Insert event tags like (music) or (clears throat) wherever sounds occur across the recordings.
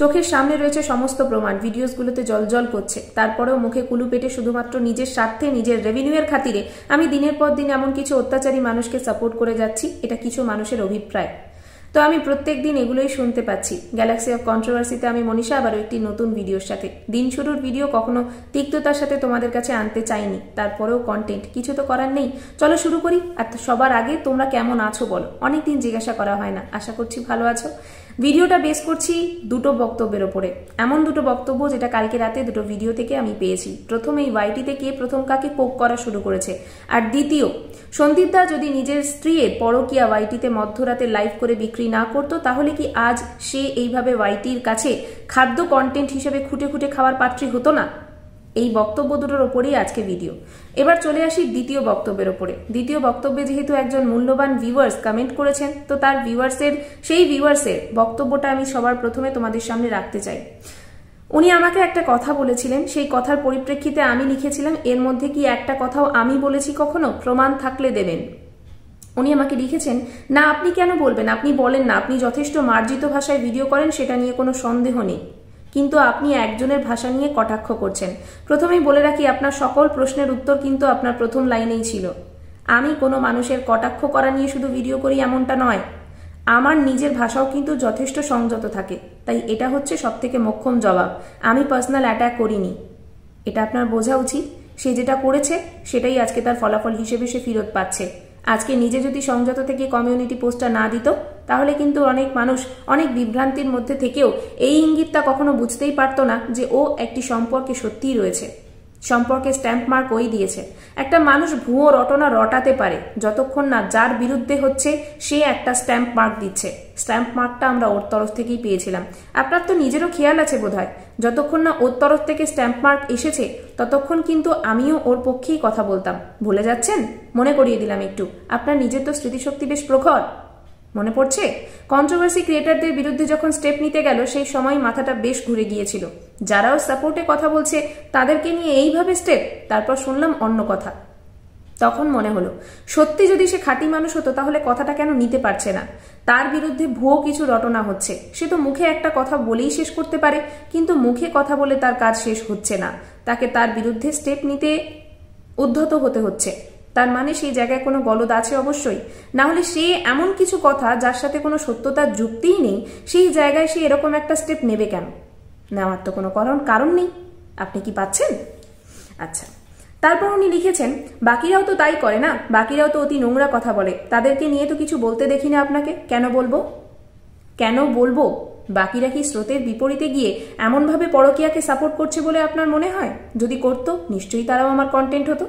চোখের সামনে রয়েছে সমস্ত প্রমাণ ভিডিওসগুলোতে জলজল করছে তারপরেও মুখে কুলু পেটে শুধুমাত্র নিজের স্বার্থে নিজের রেভিনিউয়ের খাতিরে আমি দিনের পর দিন এমন কিছু অত্যাচারী মানুষকে সাপোর্ট করে যাচ্ছি এটা কিছু মানুষের অভিপ্রায় তো আমি প্রত্যেক দিন এগুলোই শুনতে পাচ্ছি গ্যালাক্সি অফ কন্ট্রোভার্সিতে আমি মনীষা আবারও একটি নতুন ভিডিওর সাথে দিন শুরুর ভিডিও কখনো তিক্ততার সাথে তোমাদের কাছে আনতে চাইনি তারপরেও কন্টেন্ট কিছু তো করার নেই চলো শুরু করি আর সবার আগে তোমরা কেমন আছো বলো অনেকদিন জিজ্ঞাসা করা হয় না আশা করছি ভালো আছো ভিডিওটা বেস করছি দুটো বক্তব্যের ওপরে এমন দুটো বক্তব্য যেটা কালকে রাতে দুটো ভিডিও থেকে আমি পেয়েছি প্রথম এই ওয়াইটিতে কে প্রথম কাকে পোক করা শুরু করেছে আর দ্বিতীয় সন্দীপদা যদি নিজের স্ত্রীয়ে পরকিয়া ওয়াইটিতে মধ্যরাতে লাইভ করে বিক্রি না করতো তাহলে কি আজ সে এইভাবে ওয়াইটির কাছে খাদ্য কন্টেন্ট হিসেবে খুঁটে খুঁটে খাওয়ার পাত্রী হতো না এই বক্তব্য দুটোর ওপরেই আজকে ভিডিও এবার চলে আসি দ্বিতীয় বক্তব্যের ওপরে দ্বিতীয় বক্তব্যে যেহেতু একজন মূল্যবান ভিউয়ার্স কমেন্ট করেছেন তো তার ভিউয়ার্সের সেই ভিউয়ার্সের বক্তব্যটা আমি সবার প্রথমে তোমাদের সামনে রাখতে চাই উনি আমাকে একটা কথা বলেছিলেন সেই কথার পরিপ্রেক্ষিতে আমি লিখেছিলাম এর মধ্যে কি একটা কথাও আমি বলেছি কখনো প্রমাণ থাকলে দেবেন উনি আমাকে লিখেছেন না আপনি কেন বলবেন আপনি বলেন না আপনি যথেষ্ট মার্জিত ভাষায় ভিডিও করেন সেটা নিয়ে কোনো সন্দেহ নেই কিন্তু আপনি একজনের ভাষা নিয়ে কটাক্ষ করছেন প্রথমেই বলে রাখি আপনার সকল প্রশ্নের উত্তর কিন্তু আপনার প্রথম লাইনেই ছিল আমি কোনো মানুষের কটাক্ষ করা নিয়ে শুধু ভিডিও করি এমনটা নয় আমার নিজের ভাষাও কিন্তু যথেষ্ট সংযত থাকে তাই এটা হচ্ছে সব থেকে মোক্ষম জবাব আমি পার্সোনাল অ্যাটাক করিনি এটা আপনার বোঝা উচিত সে যেটা করেছে সেটাই আজকে তার ফলাফল হিসেবে সে ফেরত পাচ্ছে আজকে নিজে যদি সংযত থেকে কমিউনিটি পোস্টটা না দিত তাহলে কিন্তু অনেক মানুষ অনেক বিভ্রান্তির মধ্যে থেকেও এই ইঙ্গিতটা কখনো বুঝতেই পারতো না যে ও একটি সম্পর্কে সত্যিই রয়েছে সম্পর্কে স্ট্যাম্প মার্ক ওই দিয়েছে একটা মানুষ ভুয়ো রটনা রটাতে পারে যতক্ষণ না যার বিরুদ্ধে হচ্ছে সে একটা স্ট্যাম্প মার্ক দিচ্ছে স্ট্যাম্প মার্কটা আমরা ওর তরফ থেকেই পেয়েছিলাম আপনার তো নিজেরও খেয়াল আছে বোধ যতক্ষণ না ওর তরফ থেকে স্ট্যাম্প মার্ক এসেছে ততক্ষণ কিন্তু আমিও ওর পক্ষেই কথা বলতাম ভুলে যাচ্ছেন মনে করিয়ে দিলাম একটু আপনার নিজের তো স্মৃতিশক্তি বেশ প্রখর মনে পড়ছে কন্ট্রোভার্সি ক্রিয়েটারদের বিরুদ্ধে যখন স্টেপ নিতে গেল সেই সময় মাথাটা বেশ ঘুরে গিয়েছিল যারাও সাপোর্টে কথা বলছে তাদেরকে নিয়ে এইভাবে স্টেপ তারপর শুনলাম অন্য কথা তখন মনে হলো সত্যি যদি সে খাঁটি মানুষ হতো তাহলে কথাটা কেন নিতে পারছে না তার বিরুদ্ধে ভুয়ো কিছু রটনা হচ্ছে সে তো মুখে একটা কথা বলেই শেষ করতে পারে কিন্তু মুখে কথা বলে তার কাজ শেষ হচ্ছে না তাকে তার বিরুদ্ধে স্টেপ নিতে উদ্ধত হতে হচ্ছে তার মানে সেই জায়গায় কোনো গলদ আছে অবশ্যই না হলে সে এমন কিছু কথা যার সাথে কোনো সত্যতার যুক্তিই নেই সেই জায়গায় সে এরকম একটা স্টেপ নেবে কেন নেওয়ার তো কোনো কারণ কারণ নেই আপনি কি পাচ্ছেন আচ্ছা তারপর উনি লিখেছেন বাকিরাও তো তাই করে না বাকিরাও তো অতি নোংরা কথা বলে তাদেরকে নিয়ে তো কিছু বলতে দেখি না আপনাকে কেন বলবো কেন বলবো বাকিরা কি স্রোতের বিপরীতে গিয়ে এমনভাবে পরকিয়াকে সাপোর্ট করছে বলে আপনার মনে হয় যদি করতো নিশ্চয়ই তারাও আমার কন্টেন্ট হতো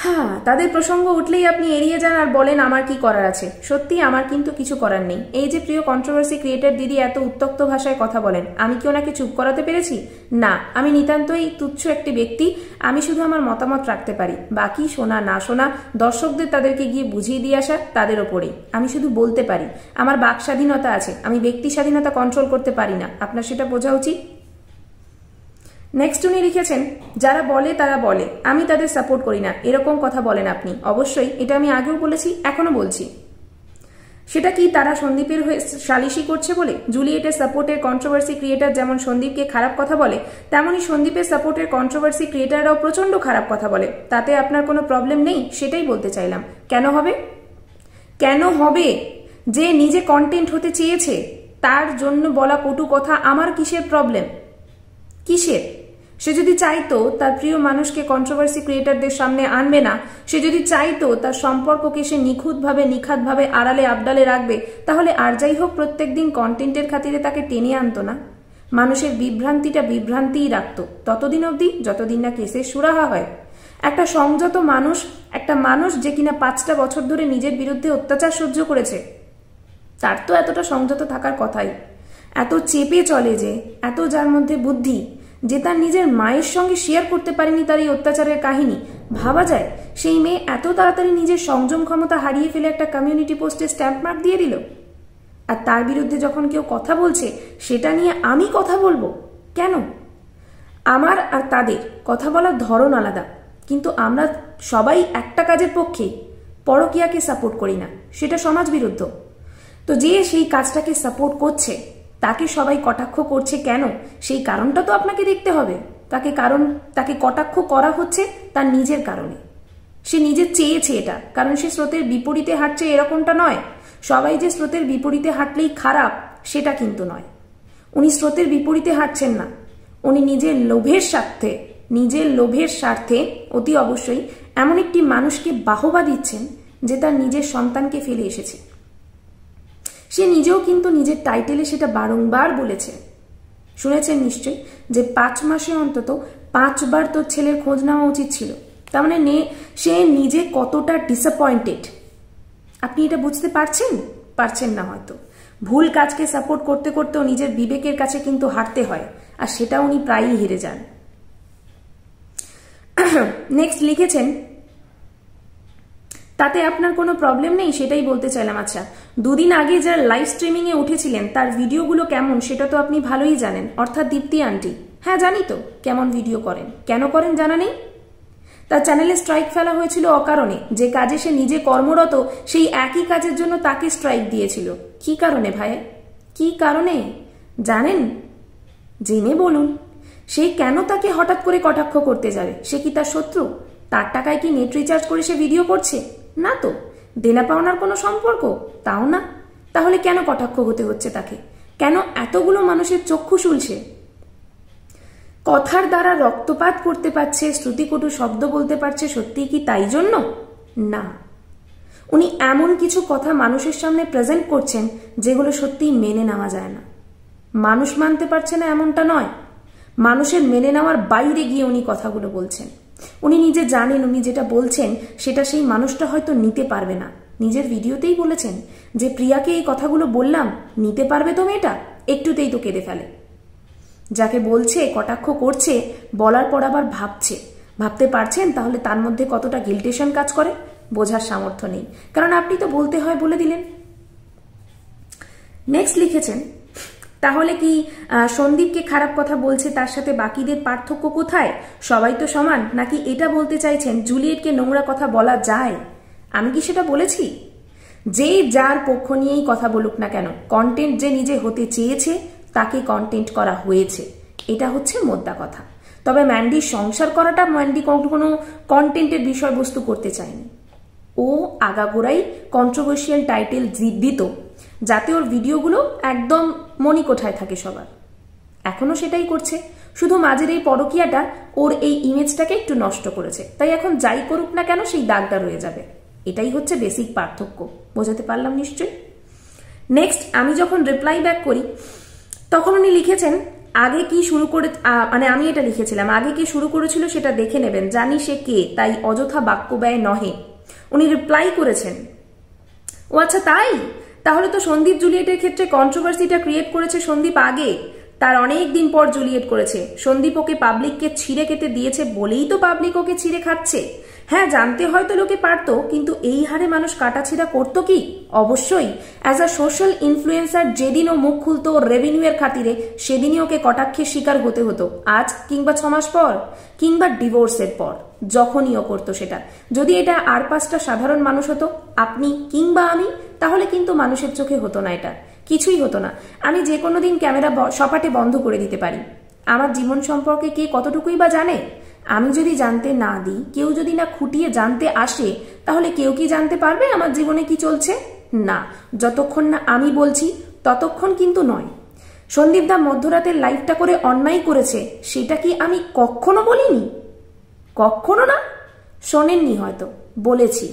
হ্যাঁ তাদের প্রসঙ্গ উঠলেই আপনি এড়িয়ে যান আর বলেন আমার কি করার আছে সত্যি আমার কিন্তু কিছু করার নেই এই যে প্রিয় কন্ট্রোভার্সি ক্রিয়েটার দিদি এত উত্তক্ত ভাষায় কথা বলেন আমি কি ওনাকে চুপ করাতে পেরেছি না আমি নিতান্তই তুচ্ছ একটি ব্যক্তি আমি শুধু আমার মতামত রাখতে পারি বাকি শোনা না শোনা দর্শকদের তাদেরকে গিয়ে বুঝিয়ে দিয়ে আসা তাদের ওপরেই আমি শুধু বলতে পারি আমার বাক স্বাধীনতা আছে আমি ব্যক্তি স্বাধীনতা কন্ট্রোল করতে পারি না আপনার সেটা বোঝা উচিত নেক্সট উনি লিখেছেন যারা বলে তারা বলে আমি তাদের সাপোর্ট করি না এরকম কথা বলেন আপনি অবশ্যই এটা আমি আগেও বলেছি এখনো বলছি সেটা কি তারা সন্দীপের হয়ে সালিশি করছে বলে জুলিয়েটের সাপোর্টের কন্ট্রোভার্সি ক্রিয়েটার যেমন সন্দীপকে খারাপ কথা বলে তেমনই সন্দীপের সাপোর্টের কন্ট্রোভার্সি ক্রিয়েটাররাও প্রচণ্ড খারাপ কথা বলে তাতে আপনার কোনো প্রবলেম নেই সেটাই বলতে চাইলাম কেন হবে কেন হবে যে নিজে কন্টেন্ট হতে চেয়েছে তার জন্য বলা কটু কথা আমার কিসের প্রবলেম কিসের সে যদি চাইতো তার প্রিয় মানুষকে কন্ট্রোভার্সি ক্রিয়েটারদের সামনে আনবে না সে যদি চাইতো তার সম্পর্ককে সে নিখুঁতভাবে নিখাতভাবে আড়ালে আবডালে রাখবে তাহলে আর যাই হোক প্রত্যেক দিন কন্টেন্টের খাতিরে তাকে টেনে আনতো না মানুষের বিভ্রান্তিটা বিভ্রান্তিই রাখত ততদিন অবধি যতদিন না কেসে সুরাহা হয় একটা সংযত মানুষ একটা মানুষ যে কিনা পাঁচটা বছর ধরে নিজের বিরুদ্ধে অত্যাচার সহ্য করেছে তার তো এতটা সংযত থাকার কথাই এত চেপে চলে যে এত যার মধ্যে বুদ্ধি যে তার নিজের মায়ের সঙ্গে শেয়ার করতে পারেনি তার এই অত্যাচারের কাহিনী ভাবা যায় সেই মেয়ে এত তাড়াতাড়ি নিজের সংযম ক্ষমতা হারিয়ে ফেলে একটা কমিউনিটি পোস্টে স্ট্যাম্প মার্ক দিয়ে দিল আর তার বিরুদ্ধে যখন কেউ কথা বলছে সেটা নিয়ে আমি কথা বলবো কেন আমার আর তাদের কথা বলার ধরন আলাদা কিন্তু আমরা সবাই একটা কাজের পক্ষে পরকিয়াকে সাপোর্ট করি না সেটা সমাজ বিরুদ্ধ তো যে সেই কাজটাকে সাপোর্ট করছে তাকে সবাই কটাক্ষ করছে কেন সেই কারণটা তো আপনাকে দেখতে হবে তাকে কারণ তাকে কটাক্ষ করা হচ্ছে তার নিজের কারণে সে নিজে চেয়েছে এটা কারণ সে স্রোতের বিপরীতে হাঁটছে এরকমটা নয় সবাই যে স্রোতের বিপরীতে হাঁটলেই খারাপ সেটা কিন্তু নয় উনি স্রোতের বিপরীতে হাঁটছেন না উনি নিজের লোভের স্বার্থে নিজের লোভের স্বার্থে অতি অবশ্যই এমন একটি মানুষকে বাহবা দিচ্ছেন যে তার নিজের সন্তানকে ফেলে এসেছে সে নিজেও কিন্তু নিজের টাইটেলে সেটা বারংবার বলেছে শুনেছেন নিশ্চয়ই যে পাঁচ মাসে অন্তত পাঁচবার তোর ছেলের খোঁজ নেওয়া উচিত ছিল তার মানে নে সে নিজে কতটা ডিসঅ্যাপয়েন্টেড আপনি এটা বুঝতে পারছেন পারছেন না হয়তো ভুল কাজকে সাপোর্ট করতে করতেও নিজের বিবেকের কাছে কিন্তু হারতে হয় আর সেটা উনি প্রায়ই হেরে যান নেক্সট (clears throat) লিখেছেন তাতে আপনার কোনো প্রবলেম নেই সেটাই বলতে চাইলাম আচ্ছা দুদিন আগে যার লাইভ স্ট্রিমিংয়ে উঠেছিলেন তার ভিডিওগুলো কেমন সেটা তো আপনি ভালোই জানেন অর্থাৎ দীপ্তি আন্টি হ্যাঁ জানি তো কেমন ভিডিও করেন কেন করেন জানা নেই তার চ্যানেলে স্ট্রাইক ফেলা হয়েছিল অকারণে যে কাজে সে নিজে কর্মরত সেই একই কাজের জন্য তাকে স্ট্রাইক দিয়েছিল কি কারণে ভাই কি কারণে জানেন জেনে বলুন সে কেন তাকে হঠাৎ করে কটাক্ষ করতে যাবে সে কি তার শত্রু তার টাকায় কি নেট রিচার্জ করে সে ভিডিও করছে না তো দেনা পাওনার কোনো সম্পর্ক তাও না তাহলে কেন কটাক্ষ হতে হচ্ছে তাকে কেন এতগুলো মানুষের চক্ষু শুলছে কথার দ্বারা রক্তপাত করতে পারছে শ্রুতিকটু শব্দ বলতে পারছে সত্যি কি তাই জন্য না উনি এমন কিছু কথা মানুষের সামনে প্রেজেন্ট করছেন যেগুলো সত্যি মেনে নেওয়া যায় না মানুষ মানতে পারছে না এমনটা নয় মানুষের মেনে নেওয়ার বাইরে গিয়ে উনি কথাগুলো বলছেন উনি নিজে জানেন উনি যেটা বলছেন সেটা সেই মানুষটা হয়তো নিতে পারবে না নিজের ভিডিওতেই বলেছেন যে প্রিয়াকে এই কথাগুলো বললাম নিতে পারবে তো মেয়েটা একটুতেই তো কেঁদে ফেলে যাকে বলছে কটাক্ষ করছে বলার পর আবার ভাবছে ভাবতে পারছেন তাহলে তার মধ্যে কতটা গিল্টেশন কাজ করে বোঝার সামর্থ্য নেই কারণ আপনি তো বলতে হয় বলে দিলেন নেক্সট লিখেছেন তাহলে কি সন্দীপকে খারাপ কথা বলছে তার সাথে বাকিদের পার্থক্য কোথায় সবাই তো সমান নাকি এটা বলতে চাইছেন জুলিয়েটকে নোংরা কথা বলা যায় আমি কি সেটা বলেছি যে যার পক্ষ নিয়েই কথা বলুক না কেন কন্টেন্ট যে নিজে হতে চেয়েছে তাকে কন্টেন্ট করা হয়েছে এটা হচ্ছে মোদ্দা কথা তবে ম্যান্ডির সংসার করাটা ম্যান্ডি কোনো কন্টেন্টের বিষয়বস্তু করতে চায়নি ও আগাগোড়াই কন্ট্রোভার্সিয়াল টাইটেল দিত যাতে ওর ভিডিওগুলো একদম মনি কোঠায় থাকে সবার এখনও সেটাই করছে শুধু মাঝের এই পরকিয়াটা ওর এই ইমেজটাকে একটু নষ্ট করেছে তাই এখন যাই করুক না কেন সেই দাগটা রয়ে যাবে এটাই হচ্ছে বেসিক পার্থক্য বোঝাতে পারলাম নিশ্চয়ই নেক্সট আমি যখন রিপ্লাই ব্যাক করি তখন উনি লিখেছেন আগে কি শুরু করে মানে আমি এটা লিখেছিলাম আগে কি শুরু করেছিল সেটা দেখে নেবেন জানি সে কে তাই অযথা বাক্য ব্যয় নহে উনি রিপ্লাই করেছেন ও আচ্ছা তাই তাহলে তো সন্দীপ জুলিয়েটের ক্ষেত্রে কন্ট্রোভার্সিটা ক্রিয়েট করেছে সন্দীপ আগে তার অনেক দিন পর জুলিয়েট করেছে সন্দীপ ওকে পাবলিককে ছিঁড়ে কেটে দিয়েছে বলেই তো পাবলিক ওকে ছিঁড়ে খাচ্ছে হ্যাঁ জানতে হয়তো লোকে পারত কিন্তু এই হারে মানুষ কাটাছিড়া করত কি অবশ্যই অ্যাজ আ সোশ্যাল ইনফ্লুয়েন্সার যেদিন ও মুখ খুলত রেভিনিউয়ের খাতিরে সেদিনই ওকে কটাক্ষের শিকার হতে হতো আজ কিংবা ছমাস পর কিংবা ডিভোর্সের পর যখনই ও করতো সেটা যদি এটা আর পাঁচটা সাধারণ মানুষ হতো আপনি কিংবা আমি তাহলে কিন্তু মানুষের চোখে হতো না এটা কিছুই হতো না আমি যে কোনো দিন ক্যামেরা সপাটে বন্ধ করে দিতে পারি আমার জীবন সম্পর্কে কে কতটুকুই বা জানে আমি যদি জানতে না দিই কেউ যদি না খুঁটিয়ে জানতে আসে তাহলে কেউ কি জানতে পারবে আমার জীবনে কি চলছে না যতক্ষণ না আমি বলছি ততক্ষণ কিন্তু নয় সন্দীপদা মধ্যরাতের লাইফটা করে অন্যায় করেছে সেটা কি আমি কখনো বলিনি কখনো না শোনেননি হয়তো বলেছি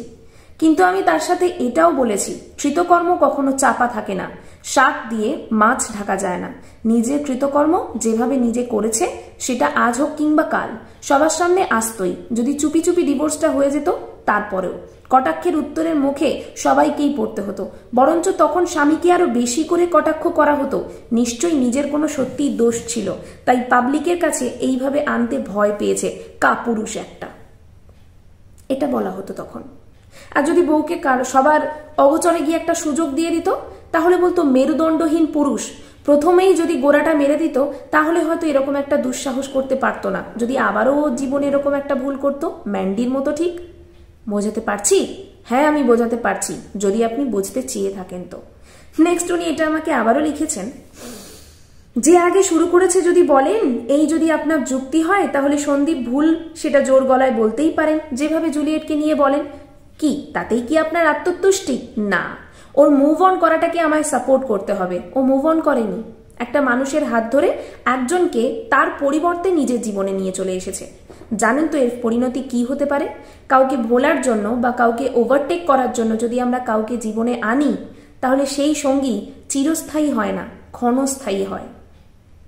কিন্তু আমি তার সাথে এটাও বলেছি কৃতকর্ম কখনো চাপা থাকে না শাক দিয়ে মাছ ঢাকা যায় না নিজের কৃতকর্ম যেভাবে নিজে করেছে সেটা আজ হোক কিংবা কাল সবার সামনে আসতই যদি চুপি চুপি ডিভোর্সটা হয়ে যেত তারপরেও কটাক্ষের উত্তরের মুখে সবাইকেই পড়তে হতো বরঞ্চ তখন স্বামীকে আরো বেশি করে কটাক্ষ করা হতো নিশ্চয়ই নিজের কোনো সত্যিই দোষ ছিল তাই পাবলিকের কাছে এইভাবে আনতে ভয় পেয়েছে কাপুরুষ একটা এটা বলা হতো তখন আর যদি বউকে সবার অগোচরে গিয়ে একটা সুযোগ দিয়ে দিত তাহলে বলতো মেরুদণ্ডহীন পুরুষ প্রথমেই যদি গোড়াটা মেরে দিত তাহলে হয়তো এরকম একটা দুঃসাহস করতে পারতো না যদি আবারও জীবনে এরকম একটা ভুল করতো ম্যান্ডির মতো ঠিক বোঝাতে পারছি হ্যাঁ আমি বোঝাতে পারছি যদি আপনি বুঝতে চেয়ে থাকেন তো নেক্সট উনি এটা আমাকে আবারও লিখেছেন যে আগে শুরু করেছে যদি বলেন এই যদি আপনার যুক্তি হয় তাহলে সন্দীপ ভুল সেটা জোর গলায় বলতেই পারেন যেভাবে জুলিয়েটকে নিয়ে বলেন কি তাতেই কি আপনার আত্মতুষ্টি না ওর মুভ অন করাটাকে আমায় সাপোর্ট করতে হবে ও মুভ অন করেনি একটা মানুষের হাত ধরে একজনকে তার পরিবর্তে নিজের জীবনে নিয়ে চলে এসেছে জানেন তো এর পরিণতি কি হতে পারে কাউকে ভোলার জন্য বা কাউকে ওভারটেক করার জন্য যদি আমরা কাউকে জীবনে আনি তাহলে সেই সঙ্গী চিরস্থায়ী হয় না ক্ষণস্থায়ী হয়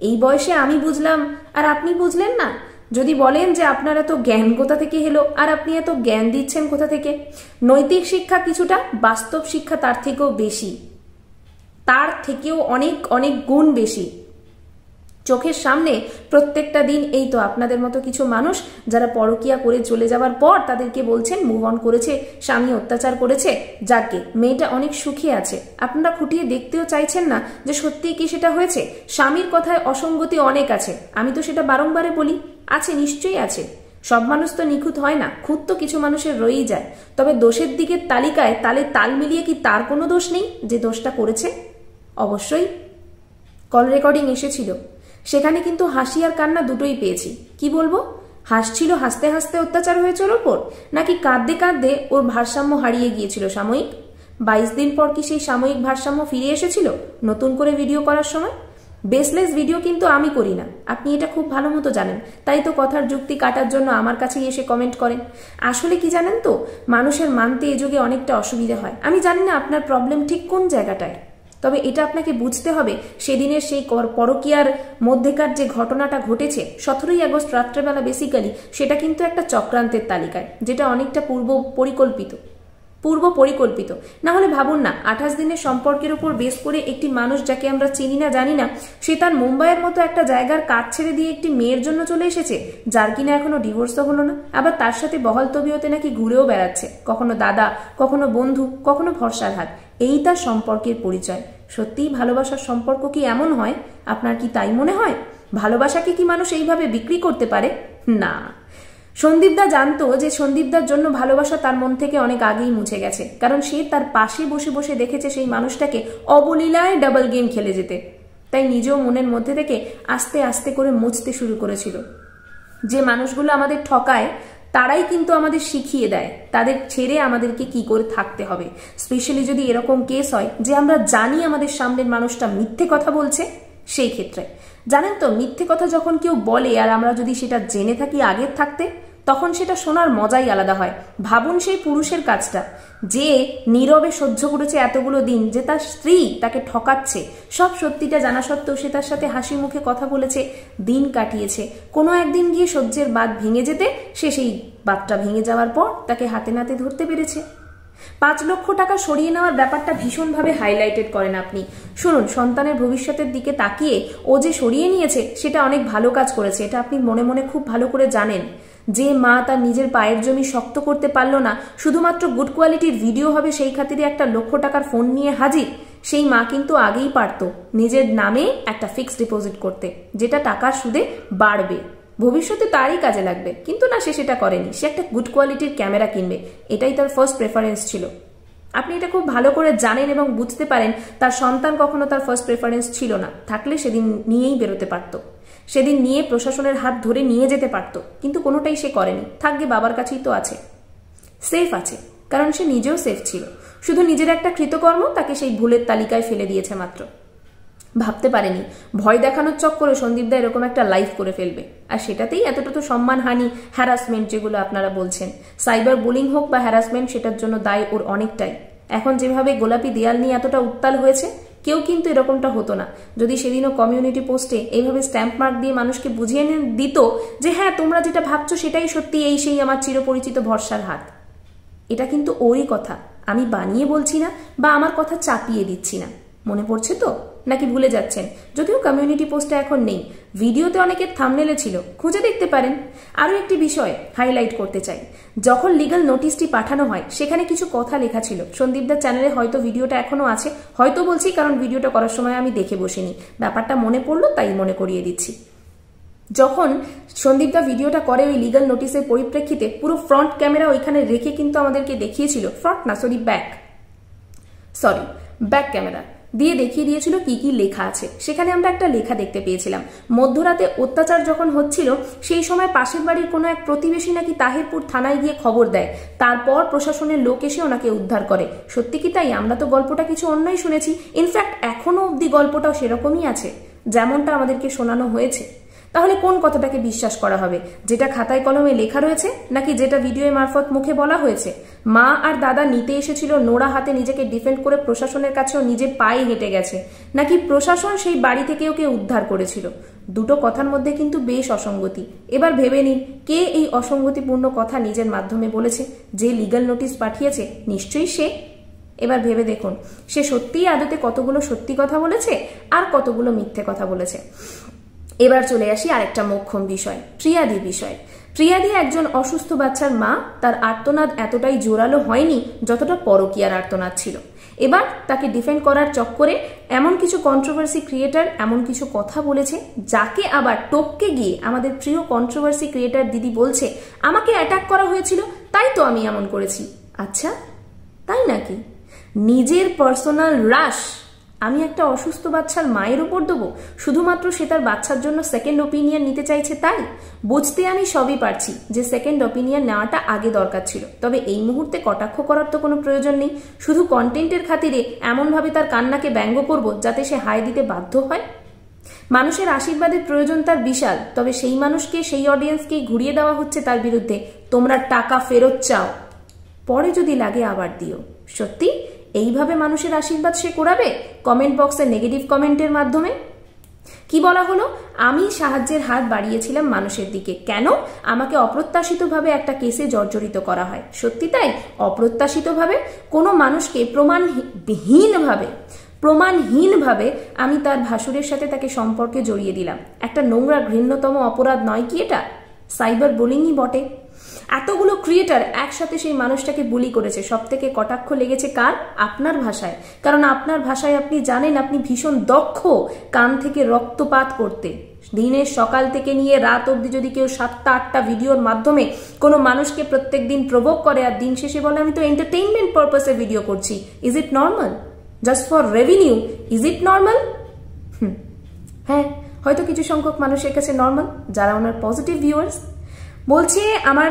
এই বয়সে আমি বুঝলাম আর আপনি বুঝলেন না যদি বলেন যে আপনারা তো জ্ঞান কোথা থেকে হেলো আর আপনি এত জ্ঞান দিচ্ছেন কোথা থেকে নৈতিক শিক্ষা কিছুটা বাস্তব শিক্ষা তার থেকেও বেশি তার থেকেও অনেক অনেক গুণ বেশি চোখের সামনে প্রত্যেকটা দিন এই তো আপনাদের মতো কিছু মানুষ যারা পরকিয়া করে চলে যাওয়ার পর তাদেরকে বলছেন মুভ অন করেছে স্বামী অত্যাচার করেছে যাকে মেয়েটা অনেক সুখী আছে আপনারা খুঁটিয়ে দেখতেও চাইছেন না যে সত্যিই কি সেটা হয়েছে স্বামীর কথায় অসঙ্গতি অনেক আছে আমি তো সেটা বারংবারে বলি আছে নিশ্চয়ই আছে সব মানুষ তো নিখুঁত হয় না খুঁত তো কিছু মানুষের রয়েই যায় তবে দোষের দিকের তালিকায় তালে তাল মিলিয়ে কি তার কোনো দোষ নেই যে দোষটা করেছে অবশ্যই কল রেকর্ডিং এসেছিল সেখানে কিন্তু হাসি আর কান্না দুটোই পেয়েছি কি বলবো হাসছিল হাসতে হাসতে অত্যাচার হয়েছে ওর ওপর নাকি কাঁদতে কাঁদতে ওর ভারসাম্য হারিয়ে গিয়েছিল সাময়িক বাইশ দিন পর কি সেই সাময়িক ভারসাম্য ফিরে এসেছিল নতুন করে ভিডিও করার সময় বেসলেস ভিডিও কিন্তু আমি করি না আপনি এটা খুব ভালো মতো জানেন তাই তো কথার যুক্তি কাটার জন্য আমার কাছেই এসে কমেন্ট করেন আসলে কি জানেন তো মানুষের মানতে এ যুগে অনেকটা অসুবিধে হয় আমি জানি না আপনার প্রবলেম ঠিক কোন জায়গাটায় তবে এটা আপনাকে বুঝতে হবে সেদিনের সেই পরকিয়ার মধ্যেকার যে ঘটনাটা ঘটেছে সতেরোই আগস্ট রাত্রেবেলা বেসিক্যালি সেটা কিন্তু একটা চক্রান্তের তালিকায় যেটা অনেকটা পূর্ব পরিকল্পিত পূর্ব পরিকল্পিত না হলে ভাবুন না আঠাশ দিনের সম্পর্কের উপর বেশ করে একটি মানুষ যাকে আমরা চিনি না জানি না সে তার মুম্বাইয়ের মতো একটা জায়গার কাজ ছেড়ে দিয়ে একটি মেয়ের জন্য চলে এসেছে যার কিনা এখনো তো হলো না আবার তার সাথে বহল তবিয়তে নাকি ঘুরেও বেড়াচ্ছে কখনো দাদা কখনো বন্ধু কখনো ভরসার হাত এই তার সম্পর্কের পরিচয় সত্যিই ভালোবাসার সম্পর্ক কি এমন হয় আপনার কি তাই মনে হয় ভালোবাসাকে কি মানুষ এইভাবে বিক্রি করতে পারে না সন্দীপদা জানতো যে সন্দীপদার জন্য ভালোবাসা তার মন থেকে অনেক আগেই মুছে গেছে কারণ সে তার পাশে বসে বসে দেখেছে সেই মানুষটাকে অবলীলায় ডাবল গেম খেলে যেতে তাই নিজেও মনের মধ্যে থেকে আস্তে আস্তে করে মুছতে শুরু করেছিল যে মানুষগুলো আমাদের ঠকায় তারাই কিন্তু আমাদের শিখিয়ে দেয় তাদের ছেড়ে আমাদেরকে কি করে থাকতে হবে স্পেশালি যদি এরকম কেস হয় যে আমরা জানি আমাদের সামনের মানুষটা মিথ্যে কথা বলছে সেই ক্ষেত্রে জানেন তো মিথ্যে কথা যখন কেউ বলে আর আমরা যদি সেটা জেনে থাকি আগের থাকতে তখন সেটা শোনার মজাই আলাদা হয় ভাবুন সেই পুরুষের কাজটা যে নীরবে সহ্য করেছে এতগুলো দিন যে তার স্ত্রী তাকে ঠকাচ্ছে সব সত্যিটা জানা সত্ত্বেও সে তার সাথে হাসি মুখে কথা বলেছে দিন কাটিয়েছে কোনো একদিন গিয়ে সহ্যের বাদ ভেঙে যেতে সে সেই বাদটা ভেঙে যাওয়ার পর তাকে হাতে নাতে ধরতে পেরেছে পাঁচ লক্ষ টাকা সরিয়ে নেওয়ার ব্যাপারটা ভীষণভাবে হাইলাইটেড করেন আপনি শুনুন সন্তানের ভবিষ্যতের দিকে তাকিয়ে ও যে সরিয়ে নিয়েছে সেটা অনেক ভালো কাজ করেছে এটা আপনি মনে মনে খুব ভালো করে জানেন যে মা তার নিজের পায়ের জমি শক্ত করতে পারল না শুধুমাত্র গুড কোয়ালিটির ভিডিও হবে সেই খাতিরে একটা লক্ষ টাকার ফোন নিয়ে হাজির সেই মা কিন্তু আগেই পারত নিজের নামে একটা ফিক্সড ডিপোজিট করতে যেটা টাকার সুদে বাড়বে ভবিষ্যতে তারই কাজে লাগবে কিন্তু না সে সেটা করেনি সে একটা গুড কোয়ালিটির ক্যামেরা কিনবে এটাই তার ফার্স্ট প্রেফারেন্স ছিল আপনি এটা খুব ভালো করে জানেন এবং বুঝতে পারেন তার সন্তান কখনো তার ফার্স্ট প্রেফারেন্স ছিল না থাকলে সেদিন নিয়েই বেরোতে পারত সেদিন নিয়ে প্রশাসনের হাত ধরে নিয়ে যেতে পারত কিন্তু কোনোটাই সে করেনি থাকবে বাবার কাছেই তো আছে সেফ আছে কারণ সে নিজেও সেফ ছিল শুধু নিজের একটা কৃতকর্ম তাকে সেই ভুলের তালিকায় ফেলে দিয়েছে মাত্র ভাবতে পারেনি ভয় দেখানোর চক্করে দা এরকম একটা লাইফ করে ফেলবে আর সেটাতেই এতটা তো সম্মানহানি হ্যারাসমেন্ট যেগুলো আপনারা বলছেন সাইবার বুলিং হোক বা হ্যারাসমেন্ট সেটার জন্য দায় ওর অনেকটাই এখন যেভাবে গোলাপি দেয়াল নিয়ে এতটা উত্তাল হয়েছে কেউ কিন্তু এরকমটা হতো না যদি সেদিনও কমিউনিটি পোস্টে এইভাবে স্ট্যাম্প মার্ক দিয়ে মানুষকে বুঝিয়ে দিত যে হ্যাঁ তোমরা যেটা ভাবছো সেটাই সত্যি এই সেই আমার চিরপরিচিত ভরসার হাত এটা কিন্তু ওরই কথা আমি বানিয়ে বলছি না বা আমার কথা চাপিয়ে দিচ্ছি না মনে পড়ছে তো নাকি ভুলে যাচ্ছেন যদিও কমিউনিটি পোস্টে এখন নেই ভিডিওতে অনেকের থামনেলে ছিল খুঁজে দেখতে পারেন আরও একটি বিষয় হাইলাইট করতে চাই যখন লিগাল নোটিশটি পাঠানো হয় সেখানে কিছু কথা লেখা ছিল সন্দীপদার চ্যানেলে হয়তো ভিডিওটা এখনও আছে হয়তো বলছি কারণ ভিডিওটা করার সময় আমি দেখে বসিনি ব্যাপারটা মনে পড়লো তাই মনে করিয়ে দিচ্ছি যখন সন্দীপদা ভিডিওটা করে ওই লিগাল নোটিশের পরিপ্রেক্ষিতে পুরো ফ্রন্ট ক্যামেরা ওইখানে রেখে কিন্তু আমাদেরকে দেখিয়েছিল ফ্রন্ট না sorry back sorry back camera দিয়ে দেখিয়ে দিয়েছিল কি কি লেখা আছে সেখানে আমরা একটা লেখা দেখতে পেয়েছিলাম মধ্যরাতে অত্যাচার যখন হচ্ছিল সেই সময় পাশের বাড়ির কোনো এক প্রতিবেশী নাকি তাহিরপুর থানায় গিয়ে খবর দেয় তারপর প্রশাসনের লোক এসে ওনাকে উদ্ধার করে সত্যি কি তাই আমরা তো গল্পটা কিছু অন্যই শুনেছি ইনফ্যাক্ট এখনও অবধি গল্পটাও সেরকমই আছে যেমনটা আমাদেরকে শোনানো হয়েছে তাহলে কোন কথাটাকে বিশ্বাস করা হবে যেটা খাতায় কলমে লেখা রয়েছে নাকি যেটা ভিডিও মারফত মুখে বলা হয়েছে মা আর দাদা নিতে এসেছিল নোড়া হাতে নিজেকে ডিফেন্ড করে প্রশাসনের কাছেও নিজে পায়ে হেঁটে গেছে নাকি প্রশাসন সেই বাড়ি থেকে ওকে উদ্ধার করেছিল দুটো কথার মধ্যে কিন্তু বেশ অসঙ্গতি এবার ভেবে নিন কে এই অসঙ্গতিপূর্ণ কথা নিজের মাধ্যমে বলেছে যে লিগাল নোটিশ পাঠিয়েছে নিশ্চয়ই সে এবার ভেবে দেখুন সে সত্যিই আদতে কতগুলো সত্যি কথা বলেছে আর কতগুলো মিথ্যে কথা বলেছে এবার চলে আসি আরেকটা মোক্ষম বিষয় প্রিয়াদি বিষয় প্রিয়াদি একজন অসুস্থ বাচ্চার মা তার আর্তনাদ এতটাই জোরালো হয়নি যতটা পরকিয়ার আর্তনাদ ছিল এবার তাকে ডিফেন্ড করার চক্করে এমন কিছু কন্ট্রোভার্সি ক্রিয়েটার এমন কিছু কথা বলেছে যাকে আবার টপকে গিয়ে আমাদের প্রিয় কন্ট্রোভার্সি ক্রিয়েটার দিদি বলছে আমাকে অ্যাটাক করা হয়েছিল তাই তো আমি এমন করেছি আচ্ছা তাই নাকি নিজের পার্সোনাল রাশ আমি একটা অসুস্থ বাচ্চার মায়ের উপর দেবো শুধুমাত্র সে তার বাচ্চার জন্য সেকেন্ড ওপিনিয়ন নিতে চাইছে তাই বুঝতে আমি সবই পারছি যে সেকেন্ড অপিনিয়ন নেওয়াটা আগে দরকার ছিল তবে এই মুহূর্তে কটাক্ষ করার তো কোনো প্রয়োজন নেই শুধু কন্টেন্টের খাতিরে এমনভাবে তার কান্নাকে ব্যঙ্গ করব যাতে সে হায় দিতে বাধ্য হয় মানুষের আশীর্বাদের প্রয়োজন তার বিশাল তবে সেই মানুষকে সেই অডিয়েন্সকে ঘুরিয়ে দেওয়া হচ্ছে তার বিরুদ্ধে তোমরা টাকা ফেরত চাও পরে যদি লাগে আবার দিও সত্যি এইভাবে মানুষের আশীর্বাদ সে করাবে কমেন্ট বক্সে নেগেটিভ কমেন্টের মাধ্যমে কি বলা হলো আমি সাহায্যের হাত বাড়িয়েছিলাম মানুষের দিকে কেন আমাকে অপ্রত্যাশিতভাবে একটা কেসে জর্জরিত করা হয় সত্যি তাই অপ্রত্যাশিতভাবে কোনো মানুষকে প্রমাণহীনভাবে প্রমাণহীনভাবে আমি তার ভাসুরের সাথে তাকে সম্পর্কে জড়িয়ে দিলাম একটা নোংরা ঘৃণ্যতম অপরাধ নয় কি এটা সাইবার বোলিংই বটে এতগুলো ক্রিয়েটার একসাথে সেই মানুষটাকে বুলি করেছে সব থেকে কটাক্ষ লেগেছে কার আপনার ভাষায় কারণ আপনার ভাষায় আপনি জানেন আপনি ভীষণ দক্ষ কান থেকে রক্তপাত করতে দিনের সকাল থেকে নিয়ে রাত অবধি যদি কেউ সাতটা আটটা ভিডিওর মাধ্যমে কোনো মানুষকে প্রত্যেক দিন প্রভোগ করে আর দিন শেষে বলে আমি তো এন্টারটেইনমেন্ট পারপাসে ভিডিও করছি is it normal just for revenue is it normal হ্যাঁ হয়তো কিছু সংখ্যক মানুষের কাছে নর্মাল যারা ওনার পজিটিভ ভিউয়ার্স বলছে আমার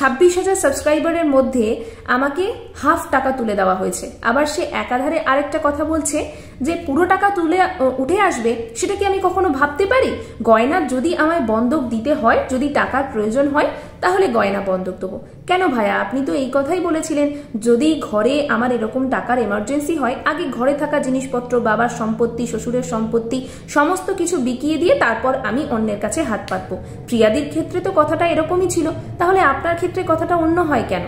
ছাব্বিশ হাজার সাবস্ক্রাইবারের মধ্যে আমাকে হাফ টাকা তুলে দেওয়া হয়েছে আবার সে একাধারে আরেকটা কথা বলছে যে পুরো টাকা তুলে উঠে আসবে সেটা কি আমি কখনো ভাবতে পারি গয়না যদি আমায় বন্ধক দিতে হয় যদি টাকার প্রয়োজন হয় তাহলে গয়না বন্ধক দেবো কেন ভাইয়া আপনি তো এই কথাই বলেছিলেন যদি ঘরে আমার এরকম টাকার এমার্জেন্সি হয় আগে ঘরে থাকা জিনিসপত্র বাবার সম্পত্তি শ্বশুরের সম্পত্তি সমস্ত কিছু বিকিয়ে দিয়ে তারপর আমি অন্যের কাছে হাত পাতবো প্রিয়াদির ক্ষেত্রে তো কথাটা এরকমই ছিল তাহলে আপনার ক্ষেত্রে কথাটা অন্য হয় কেন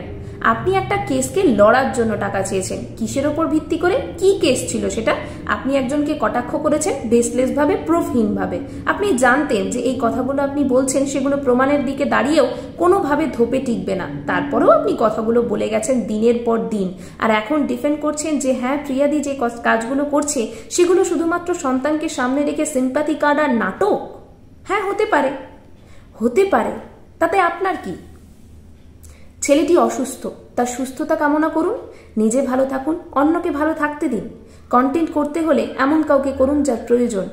আপনি একটা কেসকে লড়ার জন্য টাকা চেয়েছেন কিসের ওপর ভিত্তি করে কি কেস ছিল সেটা আপনি একজনকে কটাক্ষ করেছেন বেসলেসভাবে প্রুফহীনভাবে আপনি জানতেন যে এই কথাগুলো আপনি বলছেন সেগুলো প্রমাণের দিকে দাঁড়িয়েও কোনোভাবে ধোপে টিকবে না তারপরেও আপনি কথাগুলো বলে গেছেন দিনের পর দিন আর এখন ডিফেন্ড করছেন যে হ্যাঁ প্রিয়াদি যে কাজগুলো করছে সেগুলো শুধুমাত্র সন্তানকে সামনে রেখে সিম্পাথি কার্ড আর নাটক হ্যাঁ হতে পারে হতে পারে তাতে আপনার কি ছেলেটি অসুস্থ তার সুস্থতা কামনা করুন নিজে ভালো থাকুন অন্যকে ভালো থাকতে দিন কন্টেন্ট করতে হলে এমন কাউকে করুন যার প্রয়োজন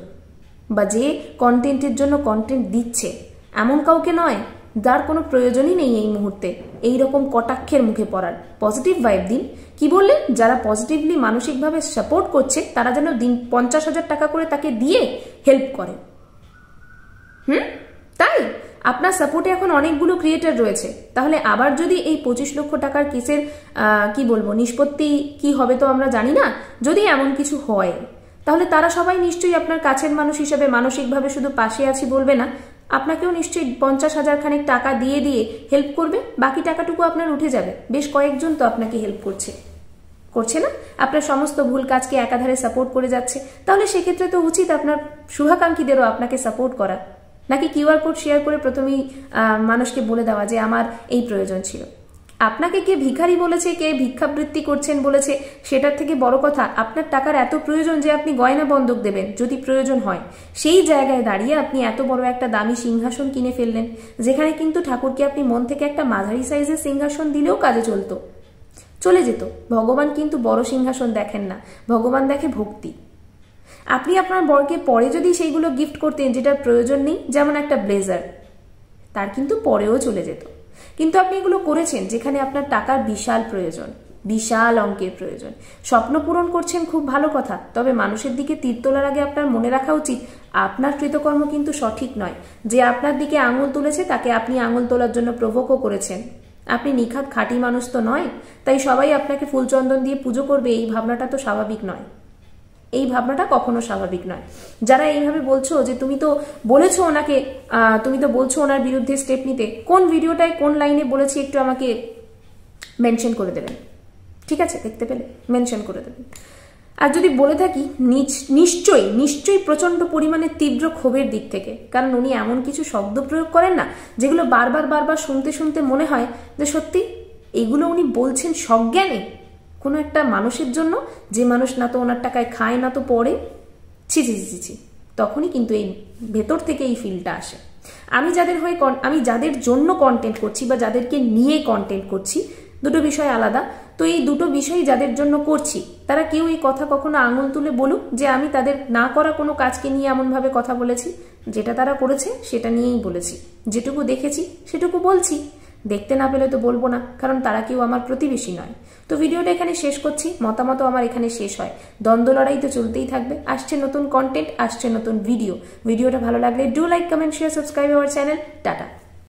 বা যে কন্টেন্টের জন্য কন্টেন্ট দিচ্ছে এমন কাউকে নয় যার কোনো প্রয়োজনই নেই এই মুহূর্তে এই রকম কটাক্ষের মুখে পড়ার পজিটিভ ভাইব দিন কি বললেন যারা পজিটিভলি মানসিকভাবে সাপোর্ট করছে তারা যেন দিন পঞ্চাশ হাজার টাকা করে তাকে দিয়ে হেল্প করে হুম তাই আপনার সাপোর্টে এখন অনেকগুলো ক্রিয়েটার রয়েছে তাহলে আবার যদি এই পঁচিশ লক্ষ টাকার কেসের কি বলবো নিষ্পত্তি কি হবে তো আমরা জানি না যদি এমন কিছু হয় তাহলে তারা সবাই নিশ্চয়ই আপনার কাছের মানুষ হিসেবে মানসিকভাবে শুধু পাশে আছি বলবে না আপনাকেও নিশ্চয়ই পঞ্চাশ হাজার খানেক টাকা দিয়ে দিয়ে হেল্প করবে বাকি টাকাটুকু আপনার উঠে যাবে বেশ কয়েকজন তো আপনাকে হেল্প করছে করছে না আপনার সমস্ত ভুল কাজকে একাধারে সাপোর্ট করে যাচ্ছে তাহলে সেক্ষেত্রে তো উচিত আপনার শুভাকাঙ্ক্ষীদেরও আপনাকে সাপোর্ট করা নাকি কিউআর কোড শেয়ার করে প্রথমেই মানুষকে বলে দেওয়া যে আমার এই প্রয়োজন ছিল আপনাকে কে ভিখারি বলেছে কে ভিক্ষাবৃত্তি করছেন বলেছে সেটার থেকে বড় কথা আপনার টাকার এত প্রয়োজন যে আপনি গয়না বন্ধক দেবেন যদি প্রয়োজন হয় সেই জায়গায় দাঁড়িয়ে আপনি এত বড় একটা দামি সিংহাসন কিনে ফেললেন যেখানে কিন্তু ঠাকুরকে আপনি মন থেকে একটা মাঝারি সাইজের সিংহাসন দিলেও কাজে চলত চলে যেত ভগবান কিন্তু বড় সিংহাসন দেখেন না ভগবান দেখে ভক্তি আপনি আপনার বরকে পরে যদি সেইগুলো গিফট করতেন যেটার প্রয়োজন নেই যেমন একটা ব্লেজার তার কিন্তু পরেও চলে যেত কিন্তু আপনি এগুলো করেছেন যেখানে আপনার টাকার বিশাল প্রয়োজন বিশাল অঙ্কের প্রয়োজন স্বপ্ন পূরণ করছেন খুব ভালো কথা তবে মানুষের দিকে তীর তোলার আগে আপনার মনে রাখা উচিত আপনার কৃতকর্ম কিন্তু সঠিক নয় যে আপনার দিকে আঙুল তুলেছে তাকে আপনি আঙুল তোলার জন্য প্রভোকও করেছেন আপনি নিখাত খাঁটি মানুষ তো নয় তাই সবাই আপনাকে ফুলচন্দন দিয়ে পুজো করবে এই ভাবনাটা তো স্বাভাবিক নয় এই ভাবনাটা কখনো স্বাভাবিক নয় যারা এইভাবে বলছো যে তুমি তো বলেছো ওনাকে তুমি তো বলছো ওনার বিরুদ্ধে স্টেপ নিতে কোন ভিডিওটায় কোন লাইনে বলেছি একটু আমাকে মেনশন করে দেবেন ঠিক আছে দেখতে পেলে মেনশন করে দেবেন আর যদি বলে থাকি নিশ্চয়ই নিশ্চয়ই প্রচণ্ড পরিমাণে তীব্র ক্ষোভের দিক থেকে কারণ উনি এমন কিছু শব্দ প্রয়োগ করেন না যেগুলো বারবার বারবার শুনতে শুনতে মনে হয় যে সত্যি এগুলো উনি বলছেন সজ্ঞানে কোনো একটা মানুষের জন্য যে মানুষ না তো ওনার টাকায় খায় না তো পড়ে ছি ছি ছি ছি তখনই কিন্তু এই ভেতর থেকে এই ফিলটা আসে আমি যাদের হয়ে আমি যাদের জন্য কন্টেন্ট করছি বা যাদেরকে নিয়ে কন্টেন্ট করছি দুটো বিষয় আলাদা তো এই দুটো বিষয় যাদের জন্য করছি তারা কেউ এই কথা কখনো আঙুল তুলে বলুক যে আমি তাদের না করা কোনো কাজকে নিয়ে এমনভাবে কথা বলেছি যেটা তারা করেছে সেটা নিয়েই বলেছি যেটুকু দেখেছি সেটুকু বলছি দেখতে না পেলে তো বলবো না কারণ তারা কেউ আমার প্রতিবেশী নয় তো ভিডিওটা এখানে শেষ করছি মতামতও আমার এখানে শেষ হয় দ্বন্দ্ব লড়াই তো চলতেই থাকবে আসছে নতুন কন্টেন্ট আসছে নতুন ভিডিও ভিডিওটা ভালো লাগলে do like comment share subscribe our channel tata